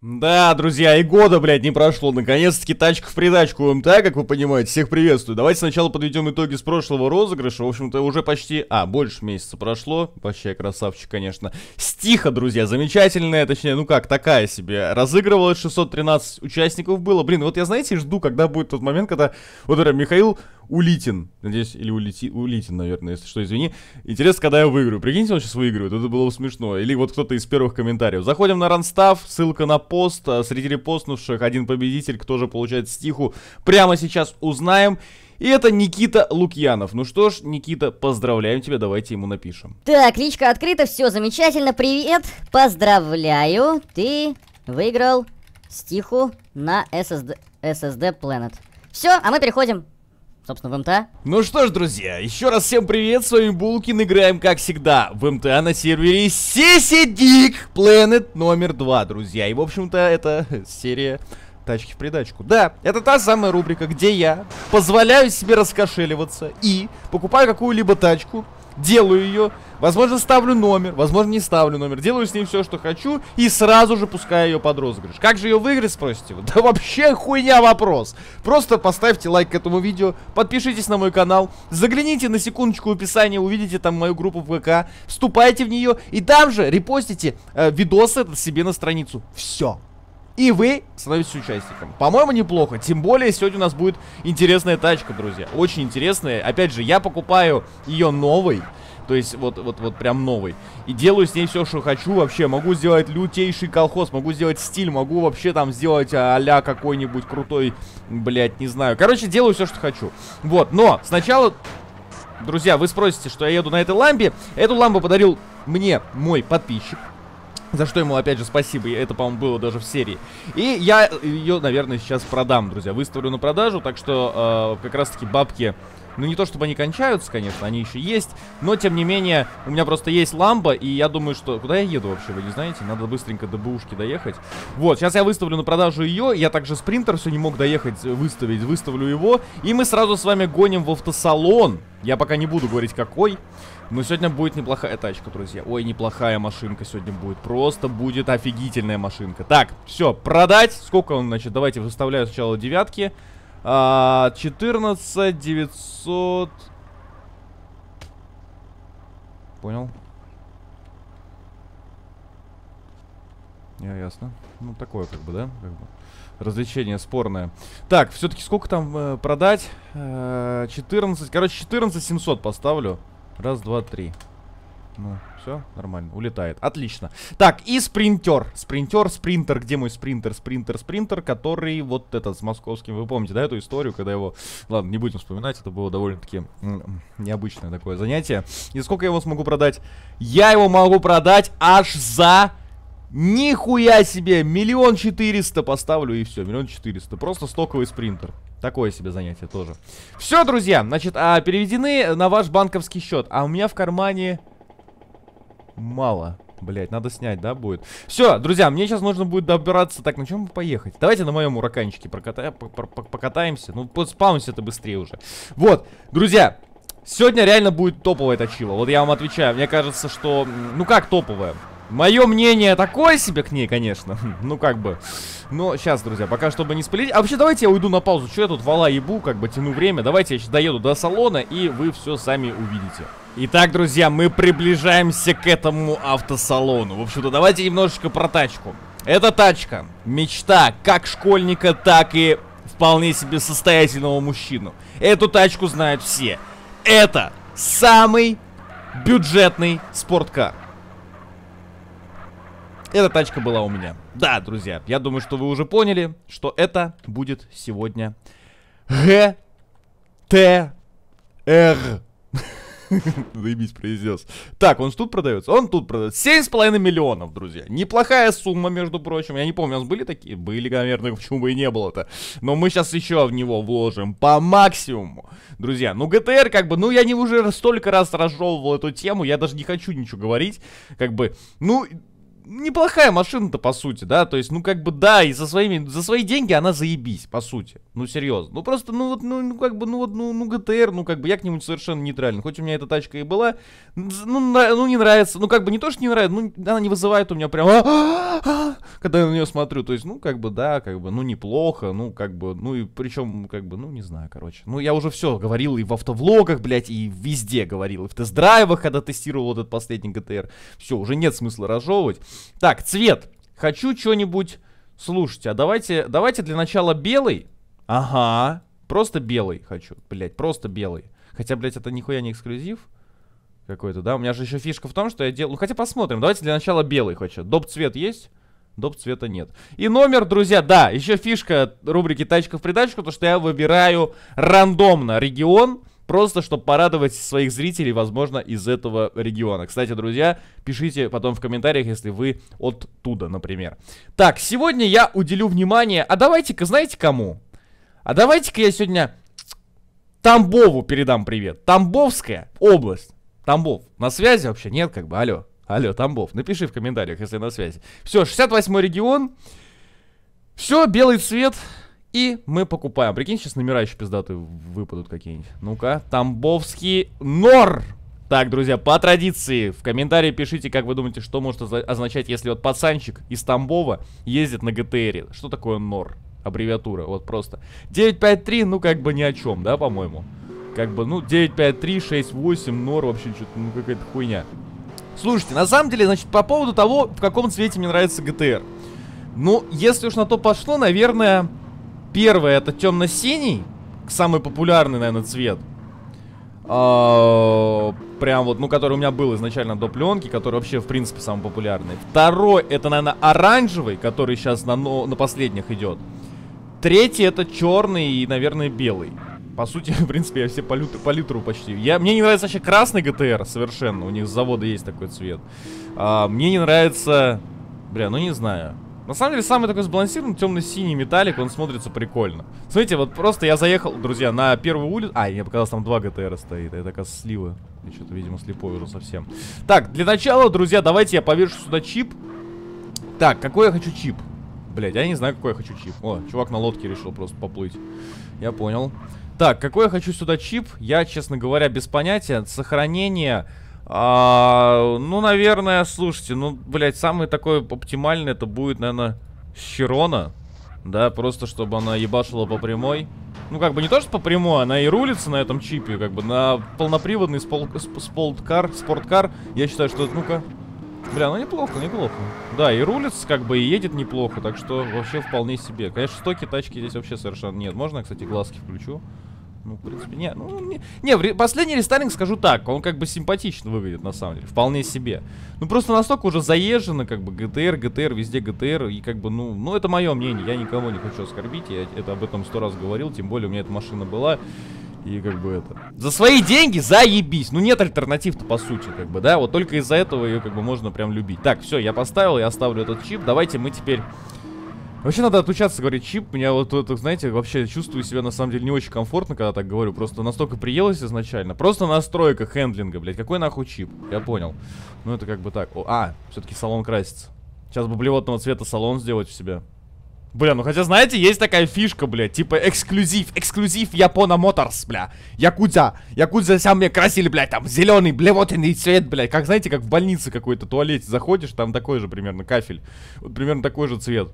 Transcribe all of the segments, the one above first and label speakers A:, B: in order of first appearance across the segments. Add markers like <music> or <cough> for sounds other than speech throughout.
A: Да, друзья, и года, блядь, не прошло. Наконец-таки тачка в придачку МТ, как вы понимаете. Всех приветствую. Давайте сначала подведем итоги с прошлого розыгрыша. В общем-то, уже почти... А, больше месяца прошло. Вообще красавчик, конечно. С стиха, друзья, замечательная, точнее, ну как, такая себе. Разыгрывалось 613 участников было. Блин, вот я, знаете, жду, когда будет тот момент, когда, вот например, Михаил Улитин, надеюсь, или Улити, Улитин, наверное, если что, извини. Интересно, когда я выиграю. Прикиньте, он сейчас выигрывает, это было бы смешно. Или вот кто-то из первых комментариев. Заходим на Ранстав, ссылка на пост. А среди репостнувших один победитель, кто же получает стиху. Прямо сейчас узнаем. И это Никита Лукьянов. Ну что ж, Никита, поздравляем тебя, давайте ему напишем. Так, личка открыта, все замечательно, привет, поздравляю, ты выиграл стиху на SSD, SSD Planet. Все, а мы переходим собственно, в МТА. Ну что ж, друзья, еще раз всем привет, с вами Булкин, играем, как всегда, в МТА на сервере CCDIC Planet номер 2, друзья. И, в общем-то, это <laughs> серия тачки в придачку. Да, это та самая рубрика, где я позволяю себе раскошеливаться и покупаю какую-либо тачку, делаю ее, возможно, ставлю номер, возможно, не ставлю номер, делаю с ней все, что хочу, и сразу же пускаю ее под розыгрыш. Как же ее выиграть, спросите вы? <laughs> Да вообще хуйня вопрос. Просто поставьте лайк этому видео, подпишитесь на мой канал, загляните на секундочку в описание, увидите там мою группу в ВК, вступайте в нее, и там же репостите э, видос этот себе на страницу. Все и вы становитесь участником. По-моему, неплохо. Тем более, сегодня у нас будет интересная тачка, друзья. Очень интересная. Опять же, я покупаю ее новой. То есть вот, вот, вот прям новый. И делаю с ней все, что хочу вообще. Могу сделать лютейший колхоз, могу сделать стиль, могу вообще там сделать а какой-нибудь крутой, блядь, не знаю. Короче, делаю все, что хочу. Вот, но сначала... Друзья, вы спросите, что я еду на этой ламбе. Эту ламбу подарил мне мой подписчик. За что ему, опять же, спасибо, это, по-моему, было даже в серии. И я ее, наверное, сейчас продам, друзья. Выставлю на продажу, так что э, как раз-таки бабки ну, не то чтобы они кончаются, конечно, они еще есть. Но, тем не менее, у меня просто есть ламба, и я думаю, что... Куда я еду вообще, вы не знаете? Надо быстренько до бушки доехать. Вот, сейчас я выставлю на продажу ее. Я также спринтер все не мог доехать, э, выставить. Выставлю его. И мы сразу с вами гоним в автосалон. Я пока не буду говорить, какой. Но сегодня будет неплохая э, тачка, друзья. Ой, неплохая машинка сегодня будет. Просто будет офигительная машинка. Так, все, продать. Сколько он, значит, давайте выставляю сначала девятки. А, 14 900... Понял. Я ясно. Ну, такое как бы, да? Как бы. Развлечение спорное. Так, все-таки сколько там э, продать? Э, 14. Короче, 14 700 поставлю. Раз, два, три. Ну, все, нормально. Улетает. Отлично. Так, и спринтер. Спринтер, спринтер. Где мой спринтер? Спринтер, спринтер, который вот этот с московским. Вы помните, да, эту историю, когда его... Ладно, не будем вспоминать. Это было довольно-таки необычное такое занятие. И сколько я его смогу продать? Я его могу продать аж за... Нихуя себе! Миллион четыреста поставлю и все. Миллион четыреста. Просто стоковый спринтер. Такое себе занятие тоже. Все, друзья, значит, а, переведены на ваш банковский счет. А у меня в кармане мало. Блять, надо снять, да, будет? Все, друзья, мне сейчас нужно будет добираться. Так, на чем поехать? Давайте на моем ураканчике проката... покатаемся. Ну, спаунься это быстрее уже. Вот, друзья, сегодня реально будет топовая точила. Вот я вам отвечаю. Мне кажется, что... Ну как топовая? Мое мнение такое себе к ней, конечно. <laughs> ну, как бы. Но сейчас, друзья, пока чтобы не спалить. А вообще, давайте я уйду на паузу. Что я тут вала ебу, как бы тяну время. Давайте я сейчас доеду до салона, и вы все сами увидите. Итак, друзья, мы приближаемся к этому автосалону. В общем-то, давайте немножечко про тачку. Эта тачка – мечта как школьника, так и вполне себе состоятельного мужчину. Эту тачку знают все. Это самый бюджетный спорткар. Эта тачка была у меня. Да, друзья, я думаю, что вы уже поняли, что это будет сегодня ГТР. <laughs> Заебись, произнес. Так, он тут продается, он тут продается. 7,5 миллионов, друзья. Неплохая сумма, между прочим. Я не помню, у нас были такие? Были, наверное, <laughs> почему бы и не было-то. Но мы сейчас еще в него вложим по максимуму. Друзья, ну ГТР как бы, ну я не уже столько раз разжевывал эту тему, я даже не хочу ничего говорить. Как бы, ну, неплохая машина-то, по сути, да, то есть, ну, как бы, да, и за, своими, за свои деньги она заебись, по сути, ну, серьезно, ну, просто, ну, вот, ну, ну как бы, ну, вот, ну, ну, ГТР, ну, как бы, я к нему совершенно нейтрален, хоть у меня эта тачка и была, ну, ну, не нравится, ну, как бы, не то, что не нравится, ну, она не вызывает у меня прям, «А, а, а, когда я на нее смотрю, то есть, ну, как бы, да, как бы, ну, неплохо, ну, как бы, ну, и причем, как бы, ну, не знаю, короче, ну, я уже все говорил и в автовлогах, блядь, и везде говорил, и в тест-драйвах, когда тестировал этот последний ГТР, все, уже нет смысла разжевывать, так, цвет. Хочу что-нибудь... Слушайте, а давайте, давайте для начала белый. Ага. Просто белый хочу. Блять, просто белый. Хотя, блядь, это нихуя не эксклюзив какой-то, да? У меня же еще фишка в том, что я делаю... Ну, хотя посмотрим. Давайте для начала белый хочу. Доп цвет есть? Доп цвета нет. И номер, друзья, да, еще фишка рубрики «Тачка в придачку», то, что я выбираю рандомно регион, Просто, чтобы порадовать своих зрителей, возможно, из этого региона. Кстати, друзья, пишите потом в комментариях, если вы оттуда, например. Так, сегодня я уделю внимание... А давайте-ка, знаете кому? А давайте-ка я сегодня Тамбову передам привет. Тамбовская область. Тамбов, на связи вообще? Нет, как бы, алло. Алло, Тамбов, напиши в комментариях, если на связи. Все, 68 регион. Все, белый цвет. И мы покупаем. Прикинь, сейчас номера еще пиздаты выпадут какие-нибудь. Ну-ка, Тамбовский нор! Так, друзья, по традиции, в комментарии пишите, как вы думаете, что может означать, если вот пацанчик из Тамбова ездит на ГТРе. Что такое нор? Аббревиатура, вот просто. 953, ну как бы ни о чем, да, по-моему? Как бы, ну, 953, 68, нор, вообще что-то, ну какая-то хуйня. Слушайте, на самом деле, значит, по поводу того, в каком цвете мне нравится ГТР. Ну, если уж на то пошло, наверное... Первое это темно-синий, самый популярный, наверное, цвет. Uh, прям вот, ну, который у меня был изначально до пленки, который вообще, в принципе, самый популярный. Второй, это, наверное, оранжевый, который сейчас на, но, ну, на последних идет. Третий, это черный и, наверное, белый. По сути, <laughs> в принципе, я все палитру, палитру почти. Я, мне не нравится вообще красный ГТР совершенно, у них с завода есть такой цвет. А, мне не нравится... Бля, ну не знаю. На самом деле, самый такой сбалансированный темно-синий металлик, он смотрится прикольно. Смотрите, вот просто я заехал, друзья, на первую улицу... А, мне показалось, там два ГТР стоит. Это как сливы Я что-то, видимо, слепой уже совсем. Так, для начала, друзья, давайте я повешу сюда чип. Так, какой я хочу чип? Блять, я не знаю, какой я хочу чип. О, чувак на лодке решил просто поплыть. Я понял. Так, какой я хочу сюда чип? Я, честно говоря, без понятия. Сохранение... А, ну, наверное, слушайте, ну, блядь, самый такой оптимальный это будет, наверное, Щерона. Да, просто чтобы она ебашила по прямой. Ну, как бы не то, что по прямой, она и рулится на этом чипе, как бы на полноприводный спол сполткар, спорткар. Я считаю, что, ну-ка, Бля, ну неплохо, неплохо. Да, и рулится как бы и едет неплохо, так что вообще вполне себе. Конечно, стоки тачки здесь вообще совершенно нет. Можно, кстати, глазки включу? Ну, в принципе, не, ну, не, не, последний рестайлинг скажу так, он как бы симпатично выглядит на самом деле, вполне себе. Ну, просто настолько уже заезжено, как бы, ГТР, ГТР, везде ГТР, и как бы, ну, ну, это мое мнение, я никого не хочу оскорбить, я это об этом сто раз говорил, тем более у меня эта машина была, и как бы это... За свои деньги заебись. Ну нет альтернатив-то по сути, как бы, да? Вот только из-за этого ее как бы можно прям любить. Так, все, я поставил, я оставлю этот чип. Давайте мы теперь Вообще надо отучаться говорить чип. Меня вот это, знаете, вообще чувствую себя на самом деле не очень комфортно, когда так говорю. Просто настолько приелось изначально. Просто настройка хендлинга, блядь. Какой нахуй чип? Я понял. Ну это как бы так. О, а, все-таки салон красится. Сейчас бы блевотного цвета салон сделать в себе. Бля, ну хотя, знаете, есть такая фишка, бля, типа эксклюзив, эксклюзив Япона Моторс, бля, Якудза, Якудза сам мне красили, бля, там зеленый, блевотенный цвет, бля, как, знаете, как в больнице какой-то туалете заходишь, там такой же примерно кафель, вот примерно такой же цвет.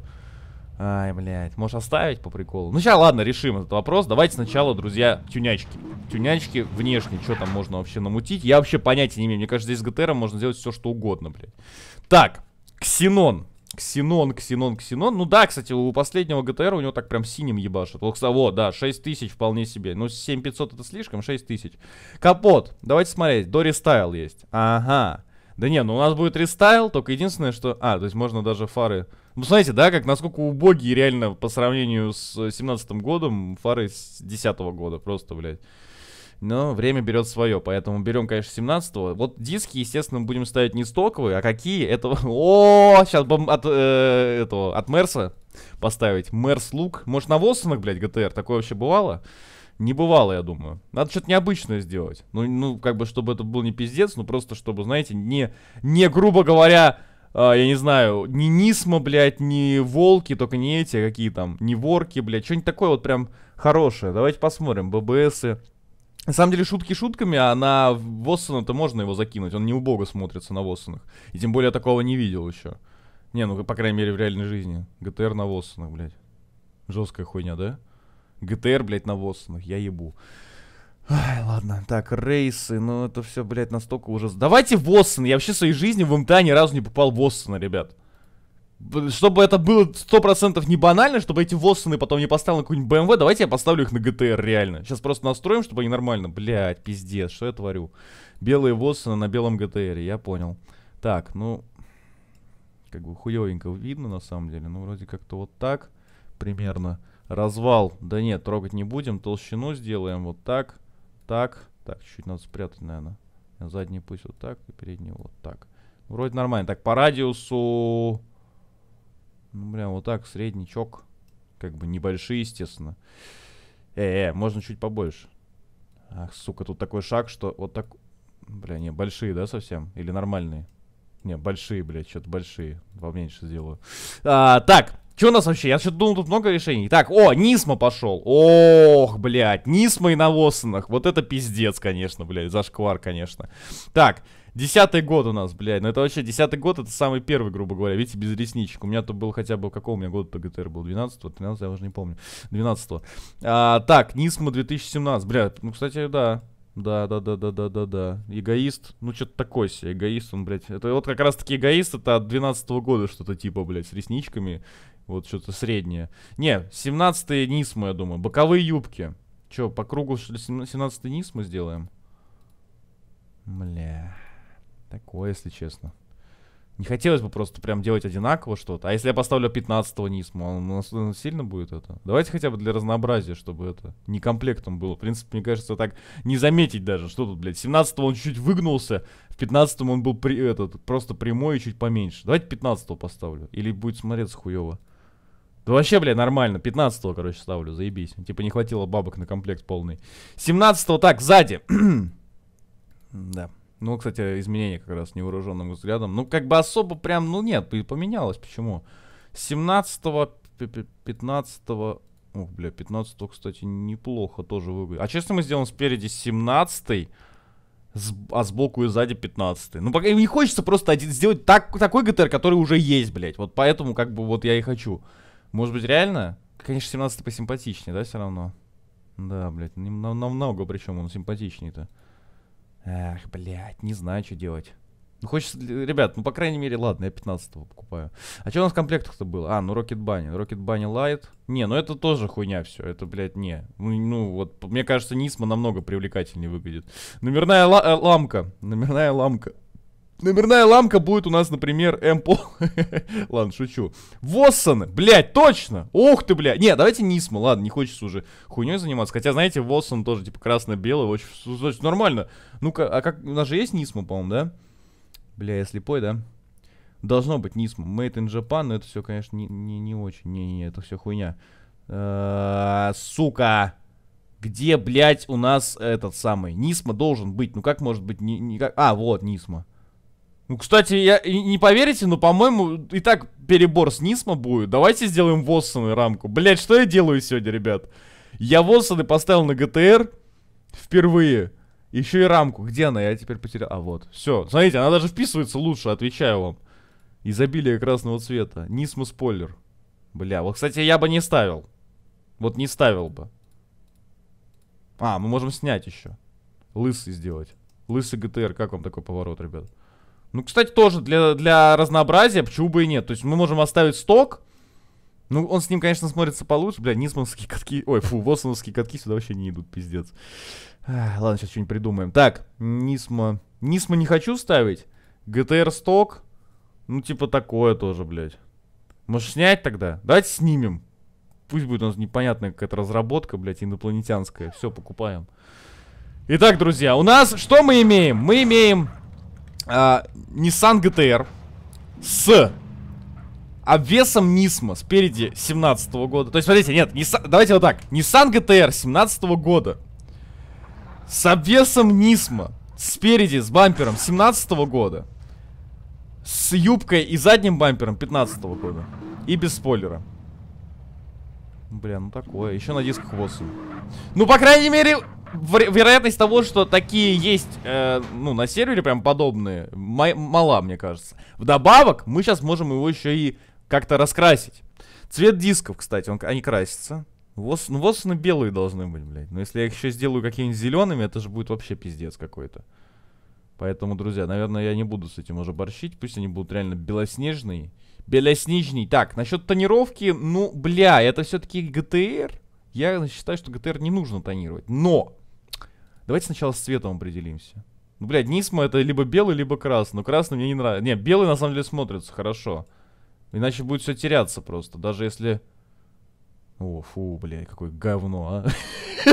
A: Ай, блядь. можешь оставить по приколу? Ну, сейчас, ладно, решим этот вопрос. Давайте сначала, друзья, тюнячки. Тюнячки внешне, что там можно вообще намутить? Я вообще понятия не имею. Мне кажется, здесь с ГТРом можно сделать все, что угодно, блядь. Так, Ксенон. Ксенон, Ксенон, Ксенон. Ну да, кстати, у последнего ГТР у него так прям синим ебашит. Вот, вот да, тысяч вполне себе. Ну, 7500 это слишком, тысяч. Капот. Давайте смотреть. Дори Стайл есть. Ага. Да не, ну у нас будет рестайл, только единственное, что... А, то есть можно даже фары... Ну, смотрите, да, как насколько убогие реально по сравнению с э, семнадцатым годом фары с десятого года, просто, блядь. Но время берет свое, поэтому берем, конечно, 17 -го. Вот диски, естественно, будем ставить не стоковые, а какие? Это... <laughs> О, сейчас бом... от э, этого, от Мерса поставить. Мерс лук. Может, на Воссонах, блядь, ГТР? Такое вообще бывало? не бывало, я думаю. Надо что-то необычное сделать. Ну, ну, как бы, чтобы это был не пиздец, ну просто, чтобы, знаете, не, не грубо говоря, Uh, я не знаю, не Нисма, блядь, не Волки, только не эти, а какие там, не Ворки, блядь, что-нибудь такое вот прям хорошее. Давайте посмотрим, ББСы. На самом деле, шутки шутками, а на Воссона-то можно его закинуть, он не убого смотрится на Воссонах. И тем более, я такого не видел еще. Не, ну, по крайней мере, в реальной жизни. ГТР на Воссонах, блядь. Жесткая хуйня, да? ГТР, блядь, навоз, ну я ебу. Ай, ладно, так, рейсы, ну это все, блядь, настолько ужасно. Давайте в Остон, я вообще в своей жизни в МТА ни разу не попал в Остона, ребят. Чтобы это было 100% не банально, чтобы эти Воссоны потом не поставил на какую-нибудь БМВ, давайте я поставлю их на ГТР реально. Сейчас просто настроим, чтобы они нормально. Блядь, пиздец, что я творю? Белые Воссоны на белом GTR, я понял. Так, ну... Как бы хуёвенько видно, на самом деле. Ну, вроде как-то вот так примерно. Развал. Да нет, трогать не будем. Толщину сделаем вот так. Так. Так, чуть-чуть надо спрятать, наверное. Задний пусть вот так, и передний вот так. Вроде нормально. Так, по радиусу... Ну, прям вот так, среднячок. Как бы небольшие, естественно. Э, э, можно чуть побольше. Ах, сука, тут такой шаг, что вот так... Бля, не, большие, да, совсем? Или нормальные? Не, большие, блядь, что-то большие. Поменьше сделаю. А, так, Че у нас вообще? Я что-то думал, тут много решений. Так, о, Нисма пошел. Ох, блядь, Нисма и Навосанах, Вот это пиздец, конечно, блядь, зашквар, конечно. Так, десятый год у нас, блядь. Ну это вообще десятый год, это самый первый, грубо говоря. Видите, без ресничек. У меня тут был хотя бы, какого у меня года-то ГТР был? 12-го, 13 я уже не помню. 12-го. А, так, Нисма 2017, блядь. Ну, кстати, да, да, да, да, да, да, да, да. Эгоист. Ну, что-то такое себе. Эгоист он, блядь. Это вот как раз-таки эгоист, это от 12 -го года что-то типа, блядь, с ресничками вот что-то среднее. Не, 17 низ мы, я думаю. Боковые юбки. Че, по кругу 17-й низ мы сделаем? Бля. Такое, если честно. Не хотелось бы просто прям делать одинаково что-то. А если я поставлю 15-го низму, он, он, он сильно будет это? Давайте хотя бы для разнообразия, чтобы это не комплектом было. В принципе, мне кажется, так не заметить даже, что тут, блядь. 17-го он чуть-чуть выгнулся, в 15-м он был при, этот, просто прямой и чуть поменьше. Давайте 15-го поставлю. Или будет смотреться хуево. Да вообще, бля, нормально. 15-го, короче, ставлю, заебись. Типа не хватило бабок на комплект полный. 17-го, так, сзади. да. Ну, кстати, изменения как раз невооруженным взглядом. Ну, как бы особо прям, ну нет, поменялось. Почему? 17-го, 15-го... Ох, бля, 15-го, кстати, неплохо тоже выглядит. А честно, мы сделаем спереди 17-й, а сбоку и сзади 15-й. Ну, пока не хочется просто один, сделать так, такой ГТР, который уже есть, блядь. Вот поэтому, как бы, вот я и хочу. Может быть, реально? Конечно, 17 посимпатичнее, да, все равно? Да, блядь, намного причем он симпатичнее-то. Эх, блядь, не знаю, что делать. Ну, хочется, ребят, ну, по крайней мере, ладно, я 15 покупаю. А что у нас в комплектах-то было? А, ну, Rocket Bunny. Rocket Bunny Light. Не, ну, это тоже хуйня все. Это, блядь, не. Ну, ну вот, мне кажется, Нисма намного привлекательнее выглядит. Номерная ла э, ламка. Номерная ламка. Номерная ламка будет у нас, например, Эмпл. <laughs> ладно, шучу. Воссаны, блядь, точно! Ух ты, блядь! Не, давайте Нисма, ладно, не хочется уже хуйней заниматься. Хотя, знаете, Воссон тоже, типа, красно-белый, очень, очень нормально. Ну-ка, а как, у нас же есть Нисма, по-моему, да? Бля, я слепой, да? Должно быть Нисма. Made in Japan, но это все, конечно, не, не, не очень. Не-не, это все хуйня. Э сука! Где, блядь, у нас этот самый? Нисма должен быть. Ну как может быть? Не, не как... А, вот, Нисма. Ну, кстати, я не поверите, но, по-моему, и так перебор с Нисма будет. Давайте сделаем Воссоны рамку. Блять, что я делаю сегодня, ребят? Я Воссоны поставил на ГТР впервые. Еще и рамку. Где она? Я теперь потерял. А, вот. Все. Смотрите, она даже вписывается лучше, отвечаю вам. Изобилие красного цвета. Нисма спойлер. Бля, вот, кстати, я бы не ставил. Вот не ставил бы. А, мы можем снять еще. Лысый сделать. Лысый ГТР. Как вам такой поворот, ребят? Ну, кстати, тоже для, для разнообразия, почему бы и нет. То есть мы можем оставить сток. Ну, он с ним, конечно, смотрится получше. Бля, низмановские катки... Ой, фу, восоновские катки сюда вообще не идут, пиздец. Ах, ладно, сейчас что-нибудь придумаем. Так, Нисма... Нисма не хочу ставить. ГТР сток. Ну, типа такое тоже, блядь. Может, снять тогда? Давайте снимем. Пусть будет у нас непонятная какая-то разработка, блядь, инопланетянская. Все, покупаем. Итак, друзья, у нас что мы имеем? Мы имеем а, Nissan GTR с обвесом Нисма спереди 17 -го года. То есть, смотрите, нет, Nissan, давайте вот так. Nissan GTR 17 -го года с обвесом Нисма спереди с бампером 17 -го года с юбкой и задним бампером 15 -го года и без спойлера. Бля, ну такое. Еще на диск 8. Ну, по крайней мере, вероятность того, что такие есть, э, ну, на сервере прям подобные, мала, мне кажется. Вдобавок, мы сейчас можем его еще и как-то раскрасить. Цвет дисков, кстати, он, они красятся. Вос, ну, воссаны белые должны быть, блядь. Но если я их еще сделаю какими-нибудь зелеными, это же будет вообще пиздец какой-то. Поэтому, друзья, наверное, я не буду с этим уже борщить. Пусть они будут реально белоснежные. Белоснежный. Так, насчет тонировки, ну, бля, это все-таки ГТР. Я считаю, что ГТР не нужно тонировать. Но Давайте сначала с цветом определимся. Ну, блядь, Нисма это либо белый, либо красный. Но ну, красный мне не нравится. Не, белый на самом деле смотрится хорошо. Иначе будет все теряться просто. Даже если... О, фу, блядь, какое говно, а. <laughs>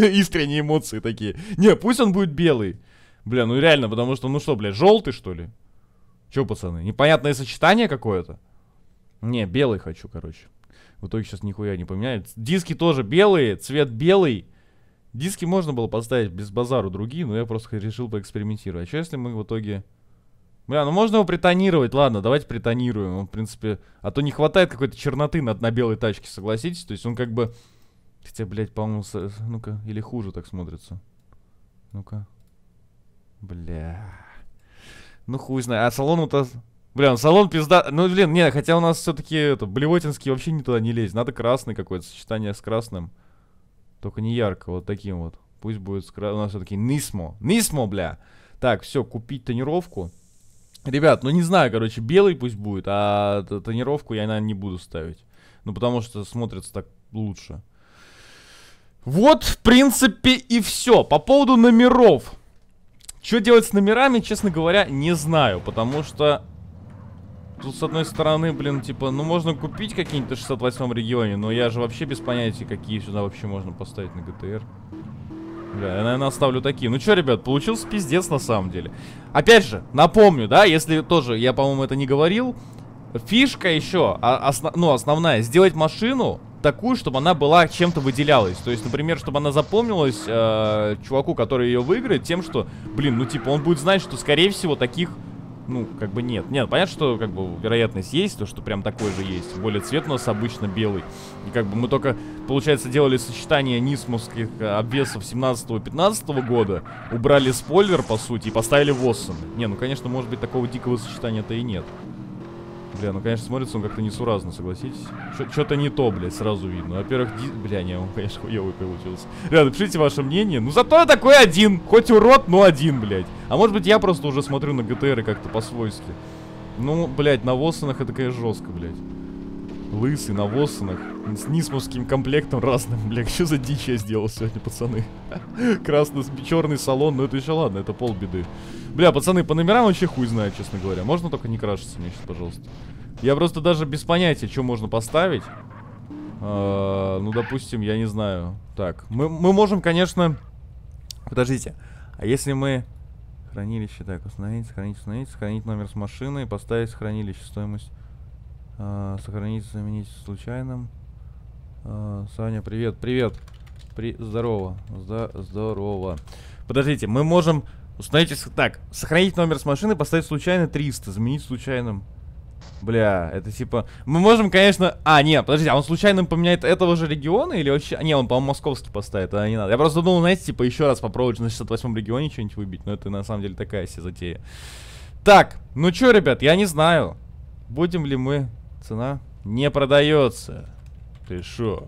A: Искренние эмоции такие. Не, пусть он будет белый. Бля, ну реально, потому что, ну что, блядь, желтый, что ли? Че, пацаны, непонятное сочетание какое-то? Не, белый хочу, короче. В итоге сейчас нихуя не поменяют. Диски тоже белые, цвет белый. Диски можно было поставить без базару другие, но я просто решил поэкспериментировать. А что если мы в итоге... Бля, ну можно его притонировать, ладно, давайте притонируем. Он, в принципе, а то не хватает какой-то черноты на, на белой тачке, согласитесь? То есть он как бы... Хотя, блядь, по-моему, со... ну-ка, или хуже так смотрится. Ну-ка. Бля. Ну хуй знает. А салон вот... Бля, ну салон пизда... Ну, блин, не, хотя у нас все таки это, Блевотинский вообще не туда не лезет. Надо красный какой-то, сочетание с красным. Только не ярко, вот таким вот. Пусть будет скра... у нас все-таки Нисмо. Нисмо, бля! Так, все, купить тонировку. Ребят, ну не знаю, короче, белый пусть будет, а тонировку я, наверное, не буду ставить. Ну, потому что смотрится так лучше. Вот, в принципе, и все. По поводу номеров. Что делать с номерами, честно говоря, не знаю, потому что Тут с одной стороны, блин, типа, ну можно купить какие-нибудь в 68 регионе, но я же вообще без понятия, какие сюда вообще можно поставить на ГТР. Бля, я, наверное, оставлю такие. Ну что, ребят, получился пиздец на самом деле. Опять же, напомню, да, если тоже, я, по-моему, это не говорил. Фишка еще, а, осно, ну, основная, сделать машину такую, чтобы она была чем-то выделялась. То есть, например, чтобы она запомнилась э, чуваку, который ее выиграет, тем, что, блин, ну типа он будет знать, что, скорее всего, таких ну, как бы нет. Нет, понятно, что, как бы, вероятность есть, то, что прям такой же есть. более цвет у нас обычно белый. И, как бы, мы только, получается, делали сочетание нисмовских э, обвесов 17-15 года, убрали спойлер, по сути, и поставили Воссон. Не, ну, конечно, может быть, такого дикого сочетания-то и нет. Бля, ну, конечно, смотрится он как-то несуразно, согласитесь. Что-то не то, блядь, сразу видно. Во-первых, ди... бля, не, он, конечно, хуевый получился. Бля, напишите ваше мнение. Ну, зато такой один. Хоть урод, но один, блядь. А может быть, я просто уже смотрю на ГТР как-то по-свойски. Ну, блядь, на воссонах это, конечно, жестко, блядь. Лысый на воссонах с нисмовским комплектом разным, бля, что за дичь я сделал сегодня, пацаны? <laughs> Красный, черный салон, ну это еще ладно, это полбеды. Бля, пацаны, по номерам вообще хуй знает, честно говоря. Можно только не крашиться мне сейчас, пожалуйста? Я просто даже без понятия, что можно поставить. А, ну, допустим, я не знаю. Так, мы, мы можем, конечно... Подождите, а если мы... Хранилище, так, установить, сохранить, установить, сохранить номер с машины, поставить в хранилище стоимость... А, сохранить, заменить случайным... А, Саня, привет, привет. При... Здорово. Зда... Здорово. Подождите, мы можем установить... Так, сохранить номер с машины, поставить случайно 300, заменить случайным. Бля, это типа... Мы можем, конечно... А, нет, подождите, а он случайно поменяет этого же региона или вообще... А, не, он, по-моему, московский поставит, а не надо. Я просто думал, знаете, типа, еще раз попробовать на 68-м регионе что-нибудь выбить, но это на самом деле такая себе затея. Так, ну чё, ребят, я не знаю, будем ли мы... Цена не продается. Ты шо?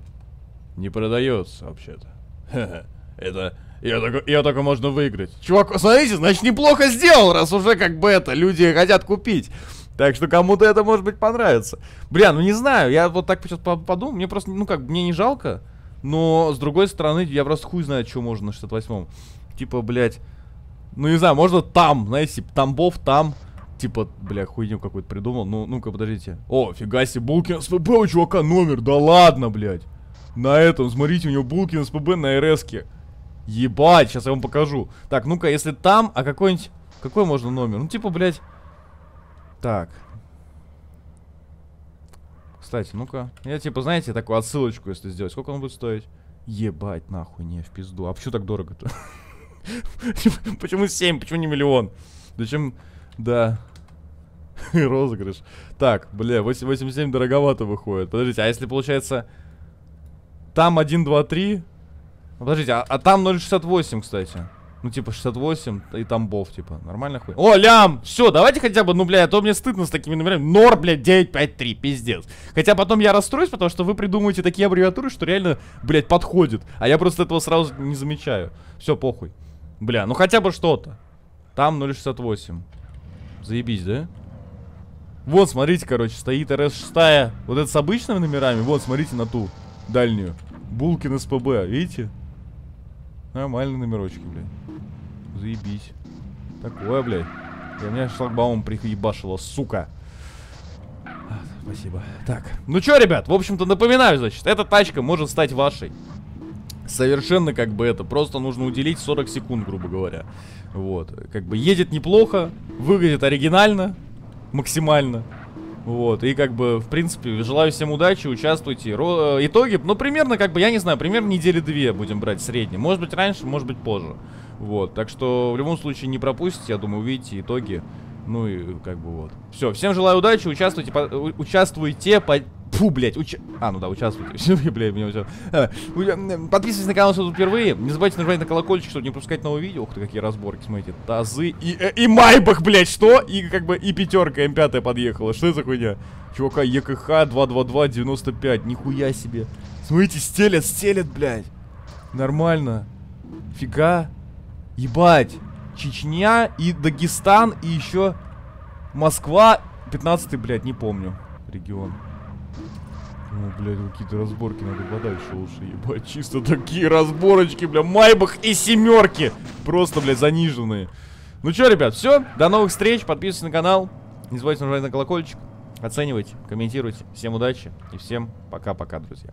A: Не продается вообще-то. <laughs> Это... Я только, я только можно выиграть. Чувак, смотрите, значит, неплохо сделал, раз уже как бы это, люди хотят купить. Так что кому-то это, может быть, понравится. Бля, ну не знаю, я вот так сейчас подумал, мне просто, ну как, мне не жалко. Но, с другой стороны, я просто хуй знаю, что можно на 68-м. Типа, блядь, ну не знаю, можно там, знаете, типа, Тамбов там типа, бля, хуйню какую-то придумал. Ну, ну-ка, подождите. О, фига себе, Булкин СПБ у чувака номер, да ладно, блядь. На этом, смотрите, у него Булкин СПБ на РСке. Ебать, сейчас я вам покажу. Так, ну-ка, если там, а какой-нибудь... Какой можно номер? Ну, типа, блядь... Так. Кстати, ну-ка. Я, типа, знаете, такую отсылочку, если сделать. Сколько он будет стоить? Ебать, нахуй, не, в пизду. А почему так дорого-то? <laughs> Почему 7? Почему не миллион? Зачем... Да. <laughs> Розыгрыш. Так, бля, 8 дороговато выходит. Подождите, а если получается... Там 1, 2, 3... Подождите, а, а там 0,68, кстати. Ну, типа, 68 и там бов, типа. Нормально хуй. О, лям! Все, давайте хотя бы, ну, бля, а то мне стыдно с такими номерами. Нор, бля, 953, пиздец. Хотя потом я расстроюсь, потому что вы придумываете такие аббревиатуры, что реально, блядь, подходит. А я просто этого сразу не замечаю. Все, похуй. Бля, ну хотя бы что-то. Там 0,68. Заебись, да? Вот, смотрите, короче, стоит РС-6. Вот это с обычными номерами. Вот, смотрите на ту дальнюю. Булкин СПБ, видите? Нормальные номерочки, блядь. Заебись. Такое, блядь. Я меня шлагбаум приебашило, сука. А, спасибо. Так. Ну чё, ребят, в общем-то, напоминаю, значит, эта тачка может стать вашей. Совершенно как бы это, просто нужно уделить 40 секунд, грубо говоря. Вот, как бы едет неплохо, выглядит оригинально, максимально. Вот, и как бы, в принципе, желаю всем удачи, участвуйте. Ро э, итоги, ну, примерно, как бы, я не знаю, примерно недели две будем брать в Может быть, раньше, может быть, позже. Вот, так что, в любом случае, не пропустите, я думаю, увидите итоги. Ну и как бы вот. Все, всем желаю удачи, участвуйте, по, участвуйте, по, Фу, блядь, уч... А, ну да, участвуйте. <laughs> блядь, меня все. А, э, подписывайтесь на канал, если тут впервые. Не забывайте нажимать на колокольчик, чтобы не пропускать новые видео. Ух ты, какие разборки, смотрите. Тазы и, и, э, и Майбах, блядь, что? И как бы и пятерка М5 подъехала. Что это за хуйня? Чувака, ЕКХ 222 95. Нихуя себе. Смотрите, стелят, стелят, блядь. Нормально. Фига. Ебать. Чечня и Дагестан и еще Москва. 15-й, блядь, не помню. Регион. Ну, блядь, ну, какие-то разборки надо подальше лучше, ебать. Чисто такие разборочки, бля, майбах и семерки. Просто, блядь, заниженные. Ну чё, ребят, все. До новых встреч. Подписывайтесь на канал. Не забывайте нажимать на колокольчик. Оценивайте, комментируйте. Всем удачи и всем пока-пока, друзья.